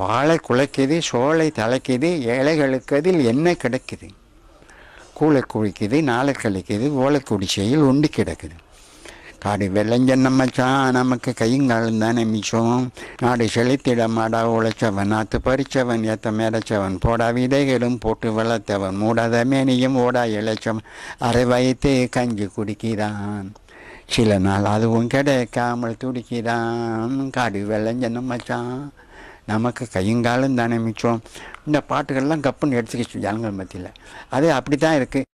வாழை குலைக்குது சோலை தலைக்குது ஏழைகளுக்கு அதில் என்ன கிடைக்குது கூளை குழிக்குது நாளை கழிக்குது ஓலை குடிசையில் உண்டு கிடக்குது காடு விளைஞ்ச நம்மச்சான் நமக்கு கையங்காலம் தானே மிச்சம் நாடு செழித்திட மாடா உழைச்சவன் நாத்து பறிச்சவன் ஏத்த மேடைச்சவன் போடா விதைகளும் போட்டு வளர்த்தவன் மூடாத மேனியும் ஓடா இழைச்சவன் அரை வயிற்று கஞ்சி குடிக்கிறான் சில நாள் அதுவும் கிடைக்காமல் துடிக்கிறான் காடு விளைஞ்ச நம்மச்சான் நமக்கு கையங்காலம் தானே மிச்சம் இந்த பாட்டுகள்லாம் கப்புன்னு எடுத்துக்கிச்சு ஜனங்கள் மத்தியில் அது அப்படி தான் இருக்குது